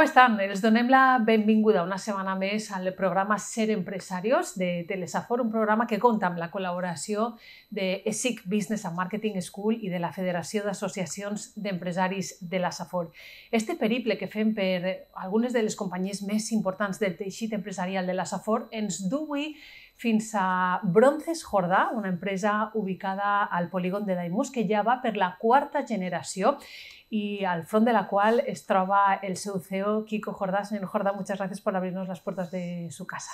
Com estan? Els donem la benvinguda una setmana més al programa Ser Empresarios de Telesafor, un programa que compta amb la col·laboració de ESIC Business and Marketing School i de la Federació d'Associacions d'Empresaris de la Safor. Este periple que fem per algunes de les companyies més importants del teixit empresarial de la Safor ens du fins a Bronces Jordà, una empresa ubicada al polígon de Daimús que ja va per la quarta generació y al front de la cual es el seu e Kiko Jordá. Señor Jordá, muchas gracias por abrirnos las puertas de su casa.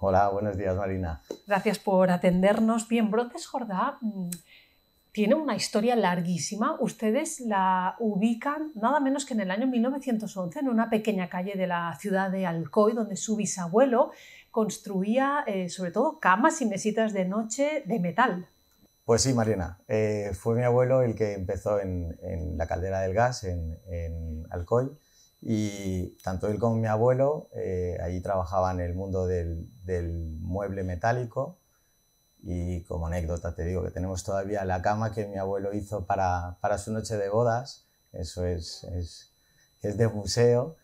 Hola, buenos días, Marina. Gracias por atendernos. Bien, brotes Jordá mm, tiene una historia larguísima. Ustedes la ubican nada menos que en el año 1911 en una pequeña calle de la ciudad de Alcoy, donde su bisabuelo construía eh, sobre todo camas y mesitas de noche de metal. Pues sí, Mariana. Eh, fue mi abuelo el que empezó en, la caldera del gas, en, Alcoy, y tanto él como mi abuelo eh, ahí trabajaban en el mundo del, mueble metálico. Y como anécdota te digo que tenemos todavía la cama que mi abuelo hizo para, su noche de bodas, eso es, de museo.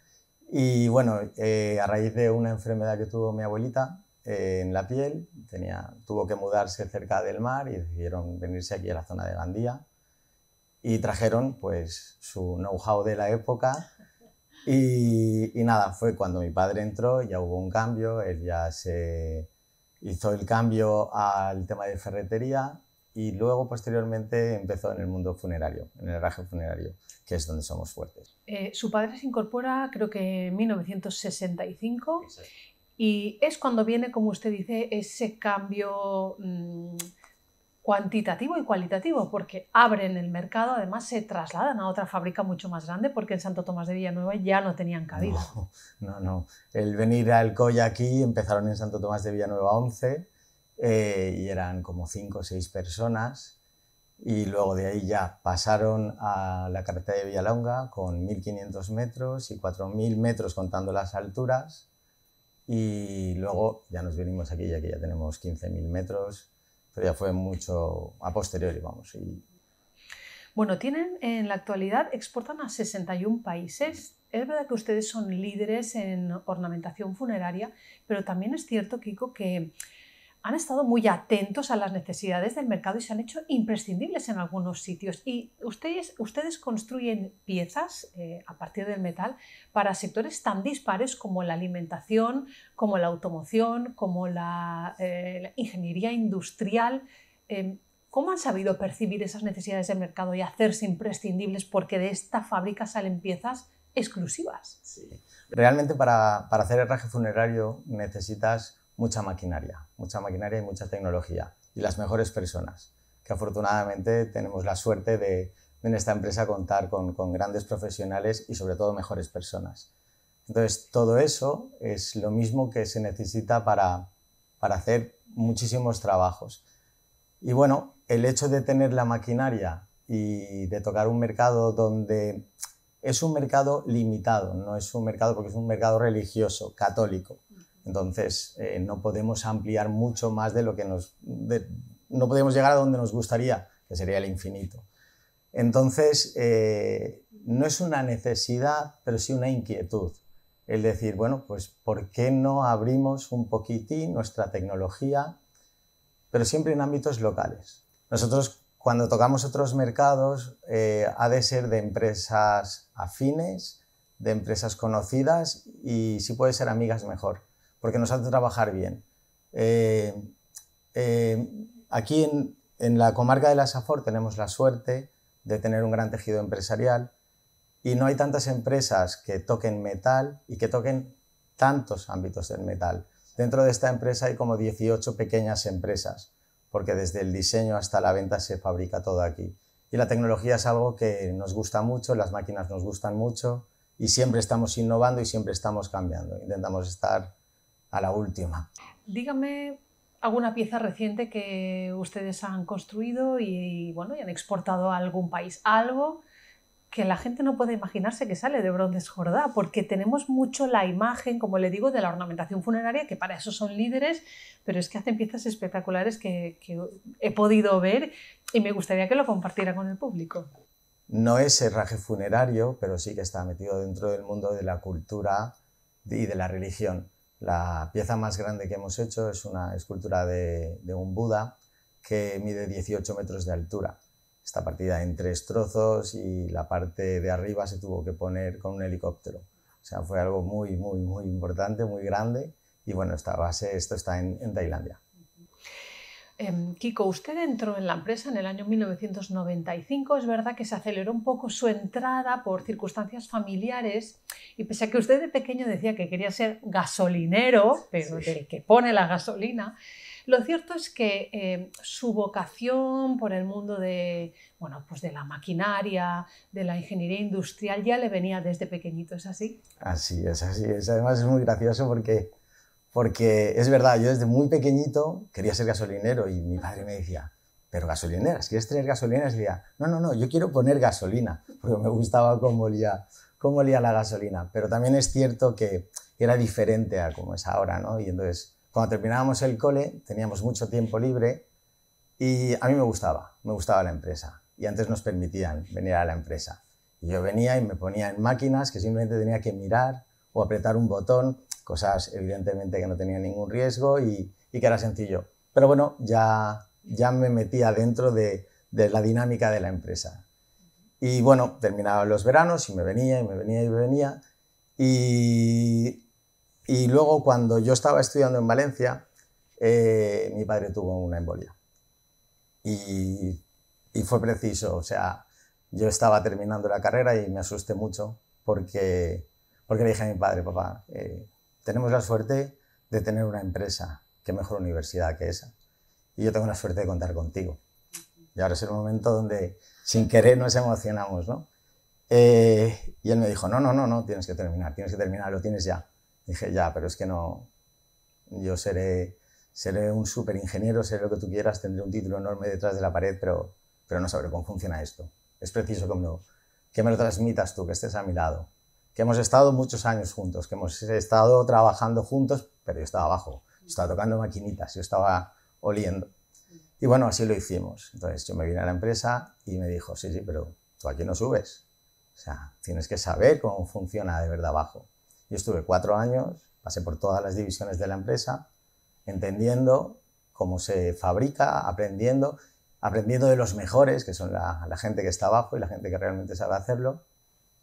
Y bueno, eh, a raíz de una enfermedad que tuvo mi abuelita, eh, en la piel, tenía, tuvo que mudarse cerca del mar y decidieron venirse aquí a la zona de Gandía y trajeron pues su know-how de la época y, nada, fue cuando mi padre entró, ya hubo un cambio, él ya se hizo el cambio al tema de ferretería y luego posteriormente empezó en el mundo funerario, en el raje funerario, que es donde somos fuertes. Eh, su padre se incorpora creo que en 1965 y es cuando viene, como usted dice, ese cambio mm, cuantitativo y cualitativo, porque abren el mercado, además se trasladan a otra fábrica mucho más grande, porque en Santo Tomás de Villanueva ya no tenían cabida. No, no, El venir al COI aquí, empezaron en Santo Tomás de Villanueva 11 eh, y eran como 5 o 6 personas, y luego de ahí ya pasaron a la carretera de Villalonga con 1.500 metros y 4.000 metros contando las alturas y luego ya nos venimos aquí, ya que ya tenemos 15.000 metros, pero ya fue mucho a posteriori, vamos. Bueno, tienen en la actualidad, exportan a 61 países. Es verdad que ustedes son líderes en ornamentación funeraria, pero también es cierto, Kiko, que han estado muy atentos a las necesidades del mercado y se han hecho imprescindibles en algunos sitios. Y ustedes, ustedes construyen piezas eh, a partir del metal para sectores tan dispares como la alimentación, como la automoción, como la, eh, ingeniería industrial. Em, ¿Cómo han sabido percibir esas necesidades del mercado y hacerse imprescindibles porque de esta fábrica salen piezas exclusivas? Sí. Realmente para, para hacer herraje funerario necesitas mucha maquinaria, mucha maquinaria y mucha tecnología y las mejores personas, que afortunadamente tenemos la suerte de, en esta empresa contar con, grandes profesionales y sobre todo mejores personas. Entonces, todo eso es lo mismo que se necesita para, para hacer muchísimos trabajos. Y bueno, el hecho de tener la maquinaria y de tocar un mercado donde es un mercado limitado, no es un mercado porque es un mercado religioso, católico. Entonces, eh, no podemos ampliar mucho más de lo que nos... no podemos llegar a donde nos gustaría, que sería el infinito. Entonces, eh, no es una necesidad, pero sí una inquietud. El decir, bueno, pues ¿por qué no abrimos un poquitín nuestra tecnología, pero siempre en ámbitos locales? Nosotros cuando tocamos otros mercados, eh, ha de ser de empresas afines, de empresas conocidas y si puede ser amigas mejor porque nos hace trabajar bien. Eh, eh, aquí en, en, la comarca de la Safor tenemos la suerte de tener un gran tejido empresarial y no hay tantas empresas que toquen metal y que toquen tantos ámbitos del metal. Dentro de esta empresa hay como 18 pequeñas empresas, porque desde el diseño hasta la venta se fabrica todo aquí. Y la tecnología es algo que nos gusta mucho, las máquinas nos gustan mucho y siempre estamos innovando y siempre estamos cambiando. Intentamos estar la última. Dígame alguna pieza reciente que ustedes han construido y, bueno, y han exportado a algún país. Algo que la gente no puede imaginarse que sale de bronce Jordá, porque tenemos mucho la imagen, como le digo, de la ornamentación funeraria, que para eso son líderes, pero es que hacen piezas espectaculares que, que he podido ver y me gustaría que lo compartiera con el público. No es herraje funerario, pero sí que está metido dentro del mundo de la cultura y de la religión. La pieza más grande que hemos hecho es una escultura de, un Buda que mide 18 metros de altura. Está partida en tres trozos y la parte de arriba se tuvo que poner con un helicóptero. O sea, fue algo muy, muy, muy importante, muy grande. Y bueno, esta base, esto está en Tailandia. Em, Kiko, usted entró en la empresa en el año 1995. Es verdad que se aceleró un poco su entrada por circunstancias familiares y pese a que usted de pequeño decía que quería ser gasolinero, pero que pone la gasolina, lo cierto es que em, su vocación por el mundo de, bueno, pues de la maquinaria, de la ingeniería industrial, ya le venía desde pequeñito, ¿es así? Así es, así es. Además es muy gracioso porque porque es verdad, yo desde muy pequeñito quería ser gasolinero y mi padre me decía, pero gasolineras, ¿quieres tener gasolineras? Y decía, no, no, no, yo quiero poner gasolina, porque me gustaba cómo olía, cómo olía la gasolina. Pero también es cierto que era diferente a como es ahora, ¿no? Y entonces, cuando terminábamos el cole, teníamos mucho tiempo libre y a mí me gustaba, me gustaba la empresa. Y antes nos permitían venir a la empresa. Y yo venía y me ponía en máquinas que simplemente tenía que mirar o apretar un botón cosas evidentemente que no tenían ningún riesgo y, que era sencillo. Pero bueno, ya, ya me metía dentro de, la dinámica de la empresa. Y bueno, terminaban los veranos y me venía y me venía y me venía. Y, y luego cuando yo estaba estudiando en Valencia, eh, mi padre tuvo una embolia. Y, fue preciso, o sea, yo estaba terminando la carrera y me asusté mucho porque, porque le dije a mi padre, papá, eh, tenemos la suerte de tener una empresa, qué mejor universidad que esa. Y yo tengo la suerte de contar contigo. Y ahora es el momento donde, sin querer, nos emocionamos, ¿no? Eh, y él me dijo, no, no, no, no, tienes que terminar, tienes que terminar, lo tienes ya. Dije, ya, pero es que no, yo seré, seré un super ingeniero, seré lo que tú quieras, tendré un título enorme detrás de la pared, pero, pero no sabré cómo funciona esto. Es preciso que me lo transmitas tú, que estés a mi lado que hemos estado muchos años juntos, que hemos estado trabajando juntos, pero yo estaba abajo, estaba tocando maquinitas, yo estaba oliendo. Y bueno, así lo hicimos. Entonces yo me vine a la empresa y me dijo, sí, sí, pero tú aquí no subes. O sea, tienes que saber cómo funciona de verdad abajo. Yo estuve cuatro años, pasé por todas las divisiones de la empresa, entendiendo cómo se fabrica, aprendiendo, aprendiendo de los mejores, que son la, la gente que está abajo y la gente que realmente sabe hacerlo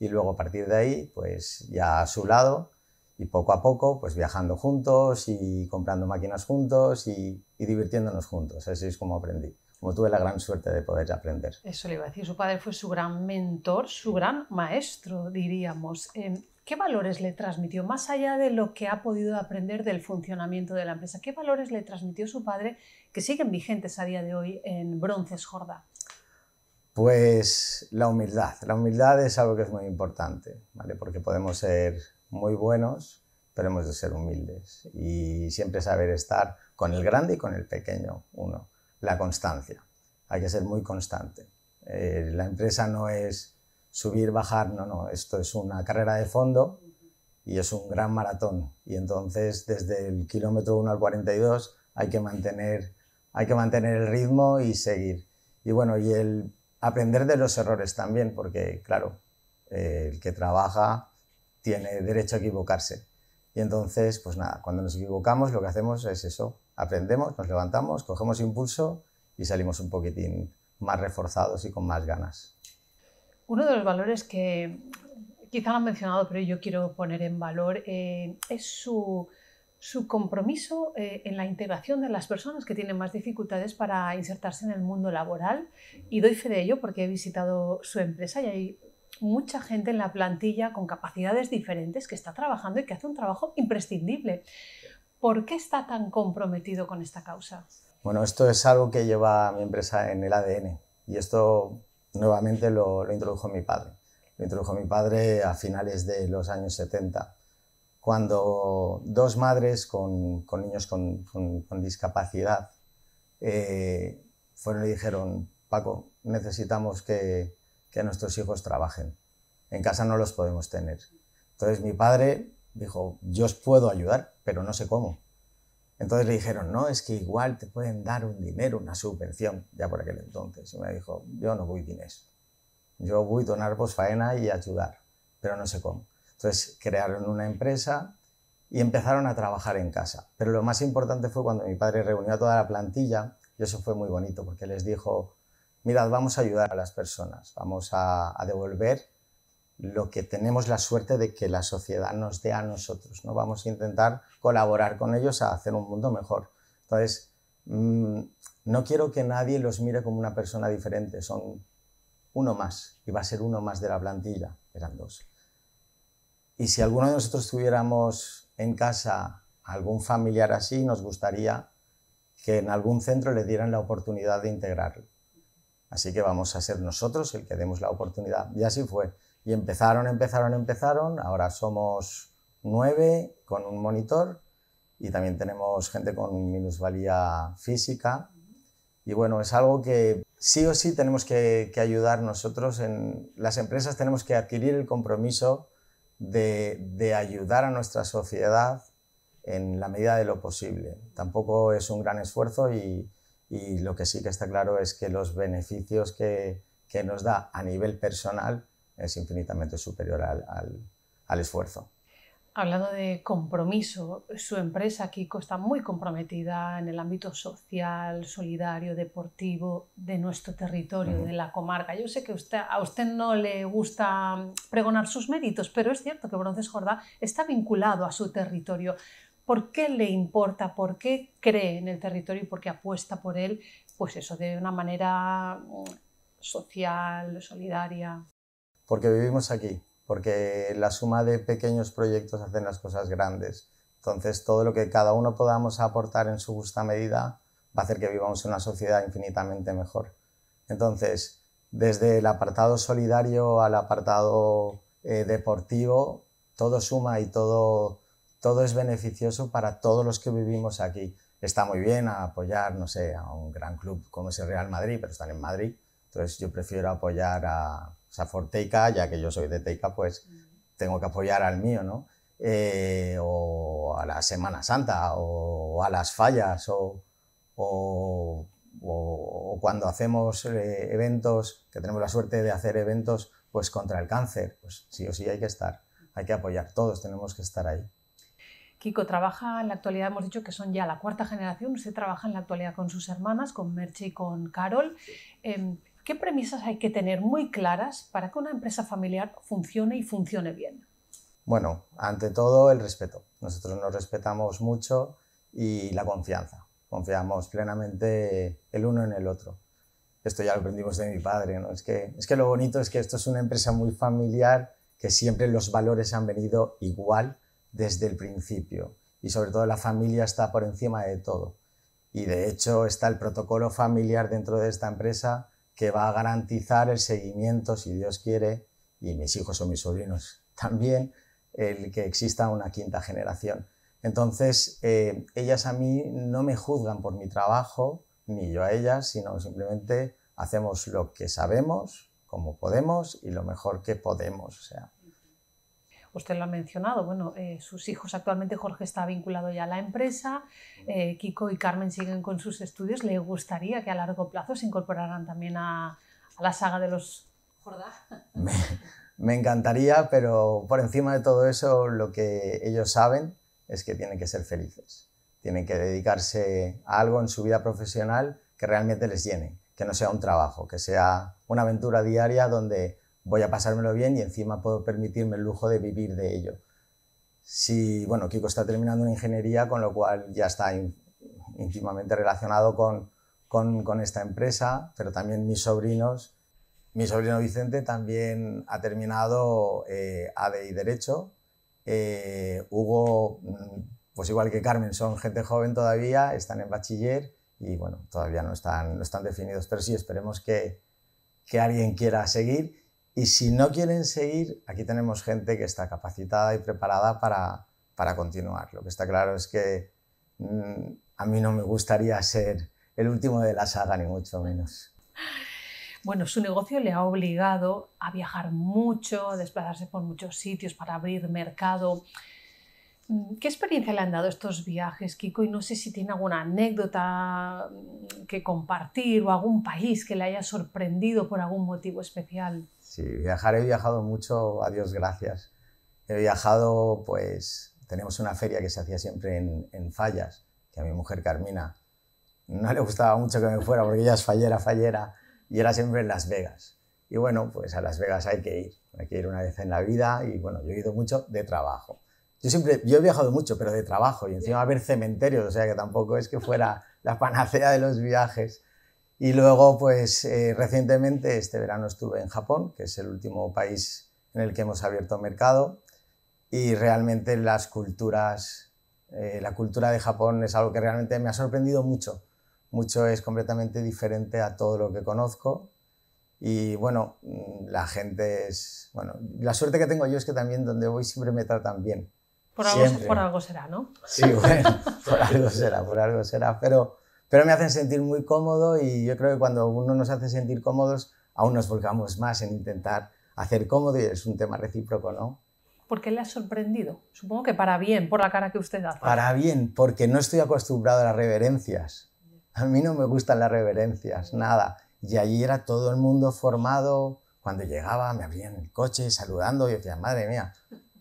y luego a partir de ahí, pues ya a su lado y poco a poco, pues viajando juntos y comprando máquinas juntos y, divirtiéndonos juntos. Así es como aprendí como tuve la gran suerte de poder aprender. Eso le iba a decir, su padre fue su gran mentor, su gran maestro, diríamos. Eh, ¿Qué valores le transmitió, más allá de lo que ha podido aprender del funcionamiento de la empresa, qué valores le transmitió su padre que siguen vigentes a día de hoy en Bronces Jorda? Pues la humildad. La humildad es algo que es muy importante, ¿vale? Porque podemos ser muy buenos, pero hemos de ser humildes y siempre saber estar con el grande y con el pequeño, uno. La constancia. Hay que ser muy constante. Eh, la empresa no es subir, bajar, no, no. Esto es una carrera de fondo y es un gran maratón. Y entonces, desde el kilómetro 1 al 42, hay que mantener, hay que mantener el ritmo y seguir. Y bueno, y el aprender de los errores también, porque claro, eh, el que trabaja tiene derecho a equivocarse. Y entonces, pues nada, cuando nos equivocamos lo que hacemos es eso, aprendemos, nos levantamos, cogemos impulso y salimos un poquitín más reforzados y con más ganas. Uno de los valores que quizá no han mencionado, pero yo quiero poner en valor eh, es su su compromiso eh, en la integración de las personas que tienen más dificultades para insertarse en el mundo laboral y doy fe de ello porque he visitado su empresa y hay mucha gente en la plantilla con capacidades diferentes que está trabajando y que hace un trabajo imprescindible. ¿Por qué está tan comprometido con esta causa? Bueno, esto es algo que lleva mi empresa en el ADN y esto nuevamente lo, lo introdujo mi padre. Lo introdujo mi padre a finales de los años 70 cuando dos madres con, niños con, discapacidad eh, fueron y dijeron, Paco, necesitamos que, nuestros hijos trabajen. En casa no los podemos tener. Entonces mi padre dijo, yo os puedo ayudar, pero no sé cómo. Entonces le dijeron, no, es que igual te pueden dar un dinero, una subvención, ya por aquel entonces. Y me dijo, yo no voy dinero. Yo voy a donar vos faena y ayudar, pero no sé cómo. Entonces crearon una empresa y empezaron a trabajar en casa. Pero lo más importante fue cuando mi padre reunió a toda la plantilla, y eso fue muy bonito, porque les dijo, mirad, vamos a ayudar a las personas, vamos a, devolver lo que tenemos la suerte de que la sociedad nos dé a nosotros, ¿no? Vamos a intentar colaborar con ellos a hacer un mundo mejor. Entonces, mm, no quiero que nadie los mire como una persona diferente, son uno más, y va a ser uno más de la plantilla, eran dos. Y si alguno de nosotros tuviéramos en casa algún familiar así, nos gustaría que en algún centro le dieran la oportunidad de integrarlo. Así que vamos a ser nosotros el que demos la oportunidad. Y así fue. Y empezaron, empezaron, empezaron. Ahora somos nueve con un monitor y también tenemos gente con minusvalía física. Y bueno, es algo que sí o sí tenemos que, que ayudar nosotros. En, las empresas tenemos que adquirir el compromiso de, ayudar a nuestra sociedad en la medida de lo posible. Tampoco es un gran esfuerzo y, lo que sí que está claro es que los beneficios que, nos da a nivel personal es infinitamente superior al esfuerzo. Hablando de compromiso, su empresa Kiko está muy comprometida en el ámbito social, solidario, deportivo de nuestro territorio, de la comarca. Yo sé que a usted no le gusta mm, pregonar sus méritos, pero es cierto que Bronces Jordá está vinculado a su territorio. ¿Por qué le importa? ¿Por qué cree en el territorio y por qué apuesta por él? Pues eso, de una manera mm, social, solidaria. Porque vivimos aquí porque la suma de pequeños proyectos hacen las cosas grandes. Entonces, todo lo que cada uno podamos aportar en su justa medida va a hacer que vivamos en una sociedad infinitamente mejor. Entonces, desde el apartado solidario al apartado eh, deportivo, todo suma y todo, todo es beneficioso para todos los que vivimos aquí. Está muy bien apoyar, no sé, a un gran club como es el Real Madrid, pero están en Madrid. Entonces yo prefiero apoyar a, sea, ya que yo soy de Teica, pues mm. tengo que apoyar al mío, ¿no? Eh, o a la Semana Santa, o a las fallas, o, cuando hacemos eh, eventos, que tenemos la suerte de hacer eventos, pues contra el cáncer, pues sí o sí hay que estar, hay que apoyar, todos tenemos que estar ahí. Kiko trabaja en la actualidad, hemos dicho que son ya la cuarta generación, usted trabaja en la actualidad con sus hermanas, con Merche y con Carol. Em, ¿Qué premisas hay que tener muy claras para que una empresa familiar funcione y funcione bien? Bueno, ante todo el respeto. Nosotros nos respetamos mucho y la confianza. Confiamos plenamente el uno en el otro. Esto ya lo aprendimos de mi padre. ¿no? Es, que, es que lo bonito es que esto es una empresa muy familiar, que siempre los valores han venido igual desde el principio. Y sobre todo la familia está por encima de todo. Y de hecho está el protocolo familiar dentro de esta empresa que va a garantizar el seguimiento, si Dios quiere, y mis hijos o mis sobrinos también, el que exista una quinta generación. Entonces, eh, ellas a mí no me juzgan por mi trabajo, ni yo a ellas, sino simplemente hacemos lo que sabemos, como podemos y lo mejor que podemos. O sea, usted lo ha mencionado, bueno, eh, sus hijos actualmente, Jorge está vinculado ya a la empresa, eh, Kiko y Carmen siguen con sus estudios, ¿le gustaría que a largo plazo se incorporaran también a, la saga de los Jordá? me encantaría, pero por encima de todo eso, lo que ellos saben es que tienen que ser felices, tienen que dedicarse a algo en su vida profesional que realmente les llene, que no sea un trabajo, que sea una aventura diaria donde voy a pasármelo bien y encima puedo permitirme el lujo de vivir de ello. Si, bueno, Kiko está terminando una ingeniería, con lo cual ya está íntimamente relacionado con, con, esta empresa, pero también mis sobrinos. Mi sobrino Vicente también ha terminado eh, y Derecho. Eh, Hugo, mm, pues igual que Carmen, son gente joven todavía, están en bachiller y bueno, todavía no están, no están definidos, pero sí esperemos que, que alguien quiera seguir y si no quieren seguir, aquí tenemos gente que está capacitada y preparada para, continuar. Lo que está claro es que mm, a mí no me gustaría ser el último de la saga, ni mucho menos. Bueno, su negocio le ha obligado a viajar mucho, a desplazarse por muchos sitios para abrir mercado. Mm, ¿Qué experiencia le han dado estos viajes, Kiko? Y no sé si tiene alguna anécdota mm, que compartir o algún país que le haya sorprendido por algún motivo especial. Si viajar he viajado mucho, a Dios gracias. He viajado, pues, tenemos una feria que se hacía siempre en, Fallas, que a mi mujer Carmina no le gustaba mucho que me fuera porque ella es fallera, fallera, y era siempre en Las Vegas. Y bueno, pues a Las Vegas hay que ir, hay que ir una vez en la vida y bueno, yo he ido mucho de trabajo. Yo siempre, yo he viajado mucho, pero de trabajo y encima a ver cementerios, o sea que tampoco es que fuera la panacea de los viajes. Y luego, pues eh, recientemente, este verano estuve en Japón, que es el último país en el que hemos abierto mercado, y realmente las culturas, eh, la cultura de Japón es algo que realmente me ha sorprendido mucho. Mucho es completamente diferente a todo lo que conozco. Y bueno, mm, la gente es. Bueno, la suerte que tengo yo es que también donde voy siempre me tratan bien. Por algo, por algo será, ¿no? Sí, bueno, por algo será, por algo será. Pero pero me hacen sentir muy cómodo y yo creo que cuando uno nos hace sentir cómodos, aún nos volcamos más en intentar hacer cómodo y es un tema recíproco, ¿no? ¿Por qué le ha sorprendido? Supongo que para bien, por la cara que usted da. Para bien, porque no estoy acostumbrado a las reverencias. A mí no me gustan las reverencias, nada. Y allí era todo el mundo formado. Cuando llegaba, me abrían el coche saludando. Y decía, madre mía,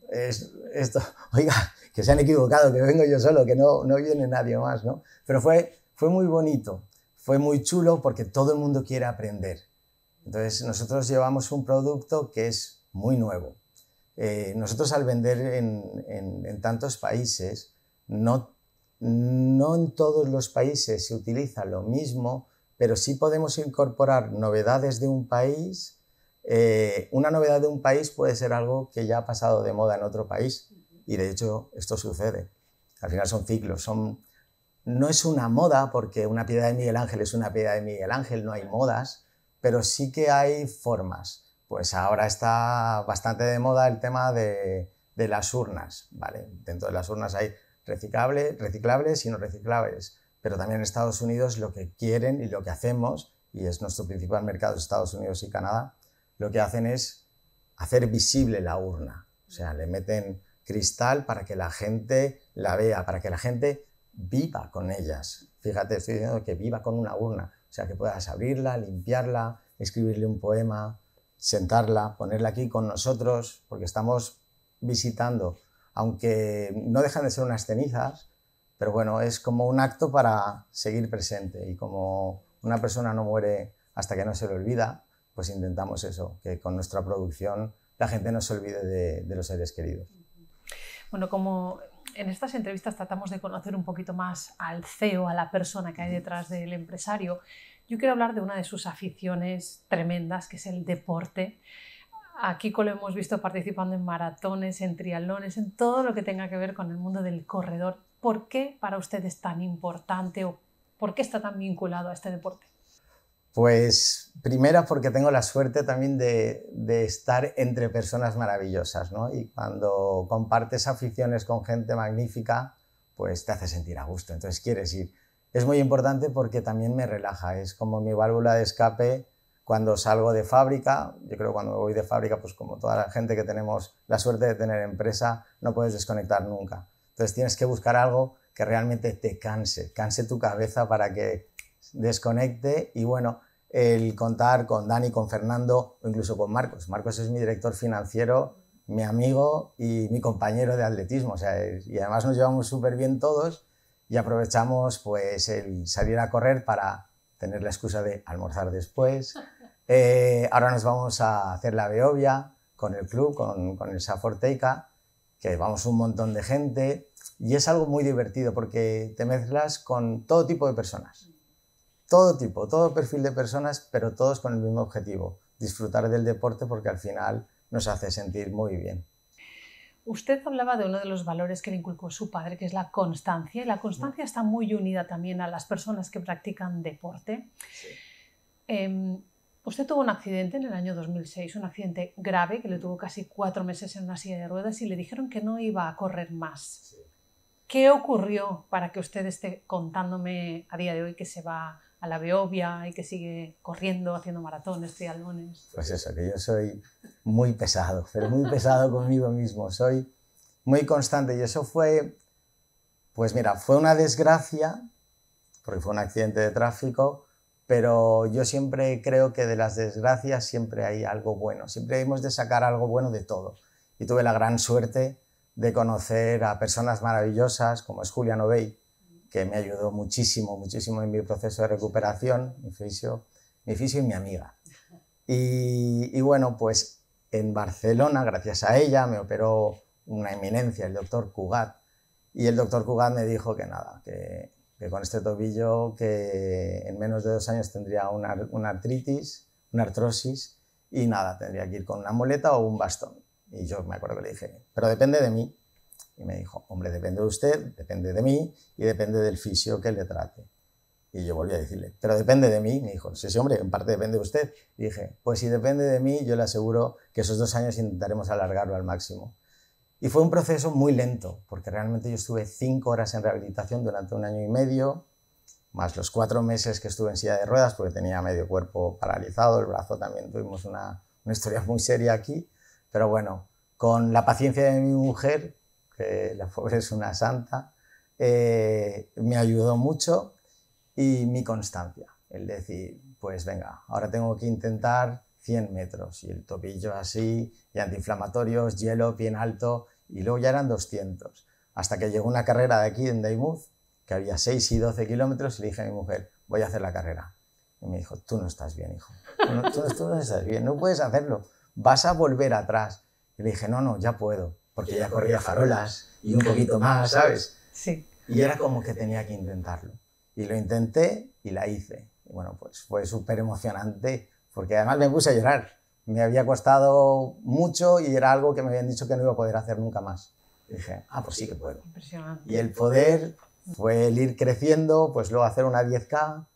es, esto, oiga, que se han equivocado, que vengo yo solo, que no, no viene nadie más, ¿no? Pero fue fue muy bonito, fue muy chulo porque todo el mundo quiere aprender. Entonces nosotros llevamos un producto que es muy nuevo. Eh, nosotros al vender en, tantos países, no, en todos los países se utiliza lo mismo, pero sí podemos incorporar novedades de un país. Eh, una novedad de un país puede ser algo que ya ha pasado de moda en otro país y de hecho esto sucede. Al final son ciclos, son no es una moda, porque una piedra de Miguel Ángel es una piedra de Miguel Ángel, no hay modas, pero sí que hay formas. Pues ahora está bastante de moda el tema de, las urnas, ¿vale? Dentro de las urnas hay reciclables y no reciclables, pero también en Estados Unidos lo que quieren y lo que hacemos, y es nuestro principal mercado, Estados Unidos y Canadá, lo que hacen es hacer visible la urna. O sea, le meten cristal para que la gente la vea, para que la gente viva con ellas. Fíjate, estoy diciendo que viva con una urna, o sea, que puedas abrirla, limpiarla, escribirle un poema, sentarla, ponerla aquí con nosotros, porque estamos visitando, aunque no dejan de ser unas cenizas, pero bueno, es como un acto para seguir presente y como una persona no muere hasta que no se le olvida, pues intentamos eso, que con nuestra producción la gente no se olvide de, los seres queridos. Bueno, como en estas entrevistas tratamos de conocer un poquito más al CEO, a la persona que hay detrás del empresario. Yo quiero hablar de una de sus aficiones tremendas, que es el deporte. Aquí Kiko lo hemos visto participando en maratones, en triatlones, en todo lo que tenga que ver con el mundo del corredor. ¿Por qué para usted es tan importante o por qué está tan vinculado a este deporte? Pues primera porque tengo la suerte también de, estar entre personas maravillosas, ¿no? Y cuando compartes aficiones con gente magnífica, pues te hace sentir a gusto, entonces quieres ir. Es muy importante porque también me relaja, es como mi válvula de escape cuando salgo de fábrica, yo creo que cuando voy de fábrica, pues como toda la gente que tenemos la suerte de tener empresa, no puedes desconectar nunca. Entonces tienes que buscar algo que realmente te canse, canse tu cabeza para que desconecte y bueno, el contar con Dani, con Fernando o incluso con Marcos. Marcos es mi director financiero, mi amigo y mi compañero de atletismo. y además nos llevamos súper bien todos y aprovechamos pues el salir a correr para tener la excusa de almorzar después. Eh, ahora nos vamos a hacer la Beovia con el club, con, con el Saforteca, que vamos un montón de gente y es algo muy divertido porque te mezclas con todo tipo de personas todo tipo, todo perfil de personas, pero todos con el mismo objetivo, disfrutar del deporte porque al final nos hace sentir muy bien. Usted hablaba de uno de los valores que le inculcó su padre, que es la constancia, y la constancia está muy unida también a las personas que practican deporte. Em, usted tuvo un accidente en el año 2006, un accidente grave que le tuvo casi cuatro meses en una silla de ruedas y le dijeron que no iba a correr más. ¿Qué ocurrió para que usted esté contándome a día de hoy que se va a la Beovia y que sigue corriendo, haciendo maratones, triatlones. Pues eso, que yo soy muy pesado, pero muy pesado conmigo mismo, soy muy constante y eso fue, pues mira, fue una desgracia, porque fue un accidente de tráfico, pero yo siempre creo que de las desgracias siempre hay algo bueno, siempre hemos de sacar algo bueno de todo. Y tuve la gran suerte de conocer a personas maravillosas como es Julián Obey, que me ayudó muchísimo, muchísimo en mi proceso de recuperación, mi fisio, mi y mi amiga. Y, bueno, pues en Barcelona, gracias a ella, me operó una eminencia, el doctor Cugat. Y el doctor Cugat me dijo que nada, que, con este tobillo que en menos de dos años tendría una, una, artritis, una artrosis y nada, tendría que ir con una muleta o un bastón. Y yo me acuerdo que le dije, pero depende de mí. Y me dijo, hombre, depende de usted, depende de mí y depende del fisio que le trate. Y yo volví a decirle, pero depende de mí. Me dijo, sí, sí, hombre, en parte depende de usted. Y dije, pues si depende de mí, yo le aseguro que esos dos años intentaremos alargarlo al máximo. Y fue un proceso muy lento, porque realmente yo estuve cinco horas en rehabilitación durante un año y medio, más los cuatro meses que estuve en silla de ruedas, porque tenía medio cuerpo paralizado, el brazo también tuvimos una, una historia muy seria aquí. Pero bueno, con la paciencia de mi mujer, que la pobre es una santa, eh, me ayudó mucho y mi constancia. El decir, pues venga, ahora tengo que intentar 100 metros y el tobillo así, y antiinflamatorios, hielo bien alto, y luego ya eran 200. Hasta que llegó una carrera de aquí en daymouth que había 6 y 12 kilómetros, y le dije a mi mujer, voy a hacer la carrera. Y me dijo, tú no estás bien, hijo. no, tú no estás bien, no puedes hacerlo. Vas a volver atrás. Y le dije, no, no, ya puedo porque ya corría farolas y un poquito más, ¿sabes? Sí. Y era como que tenía que intentarlo. Y lo intenté y la hice. bueno, pues fue súper emocionante, porque además me puse a llorar. Me había costado mucho y era algo que me habían dicho que no iba a poder hacer nunca más. dije, ah, pues sí que puedo. Impresionante. Y el poder fue el ir creciendo, pues luego hacer una 10K,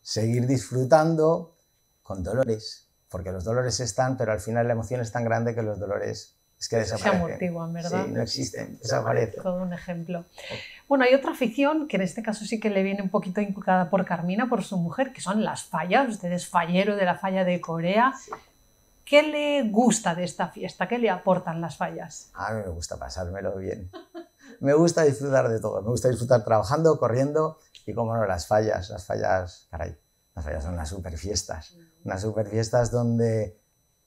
seguir disfrutando con dolores, porque los dolores están, pero al final la emoción es tan grande que los dolores es que desaparecen. Se amortiguan, ¿verdad? Sí, no existen, desaparecen. Todo un ejemplo. Bueno, hay otra afición que en este caso sí que le viene un poquito inculcada por Carmina, por su mujer, que son las fallas. Usted es fallero de la falla de Corea. ¿Qué le gusta de esta fiesta? ¿Qué le aportan las fallas? A mí me gusta pasármelo bien. me gusta disfrutar de todo. Me gusta disfrutar trabajando, corriendo y, como no, las fallas. Las fallas, caray, las fallas son unas super fiestas. Mm. Unas super fiestas donde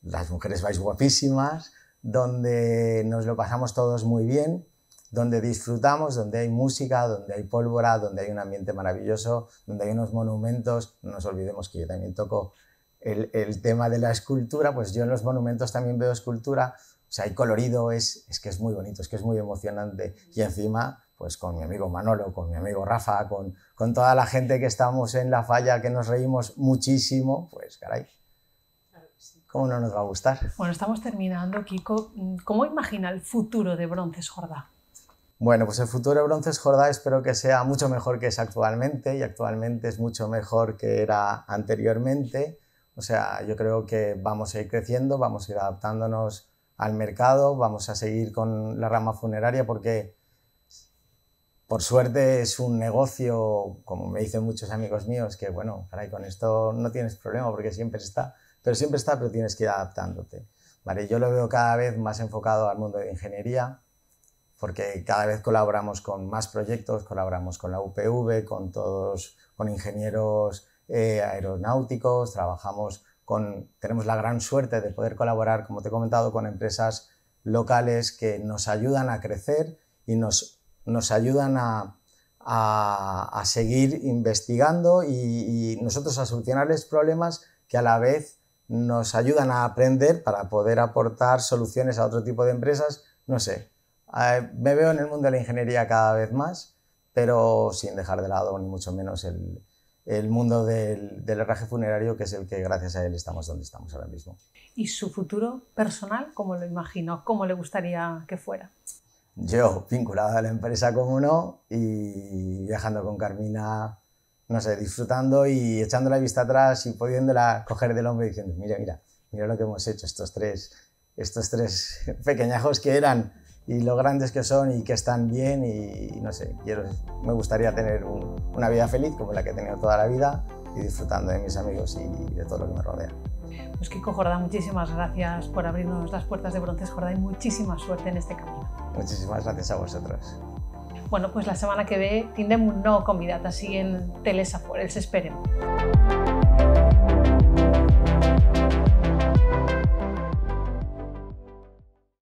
las mujeres vais guapísimas, donde nos lo pasamos todos muy bien, donde disfrutamos, donde hay música, donde hay pólvora, donde hay un ambiente maravilloso, donde hay unos monumentos. No nos olvidemos que yo también toco el, tema de la escultura, pues yo en los monumentos también veo escultura. O sea, hay colorido, es, que es muy bonito, es que es muy emocionante. Y encima, pues con mi amigo Manolo, con mi amigo Rafa, con, con toda la gente que estamos en la falla, que nos reímos muchísimo, pues caray, ¿Cómo no nos va a gustar? Bueno, estamos terminando, Kiko. Mm, ¿Cómo imagina el futuro de Bronces Jordá? Bueno, pues el futuro de Bronces Jordá espero que sea mucho mejor que es actualmente y actualmente es mucho mejor que era anteriormente. O sea, yo creo que vamos a ir creciendo, vamos a ir adaptándonos al mercado, vamos a seguir con la rama funeraria porque por suerte es un negocio, como me dicen muchos amigos míos, que bueno, con esto no tienes problema porque siempre está, pero siempre está, pero tienes que ir adaptándote. Vale, yo lo veo cada vez más enfocado al mundo de ingeniería, porque cada vez colaboramos con más proyectos, colaboramos con la UPV, con todos, con ingenieros eh, aeronáuticos, trabajamos con, tenemos la gran suerte de poder colaborar, como te he comentado, con empresas locales que nos ayudan a crecer y nos nos ayudan a, seguir investigando y, nosotros a solucionarles problemas que a la vez nos ayudan a aprender para poder aportar soluciones a otro tipo de empresas. No sé, eh, me veo en el mundo de la ingeniería cada vez más, pero sin dejar de lado ni mucho menos el, mundo del, del, herraje funerario, que es el que gracias a él estamos donde estamos ahora mismo. ¿Y su futuro personal, cómo lo imagino? ¿Cómo le gustaría que fuera? yo vinculado a la empresa como uno y viajando con Carmina, no sé, disfrutando y echando la vista atrás y pudiéndola coger del hombro diciendo, mira, mira, mira lo que hemos hecho estos tres, estos tres pequeñajos que eran y lo grandes que son y que están bien y, no sé, quiero, me gustaría tener una vida feliz como la que he tenido toda la vida y disfrutando de mis amigos y de todo lo que me rodea. Pues Kiko muchísimas gracias por abrirnos las puertas de Bronces Jordán y muchísima suerte en este camino. Muchísimas gracias a vosotros. Bueno, pues la semana que ve tindrem un nou convidat en Telesafor. Esperemos.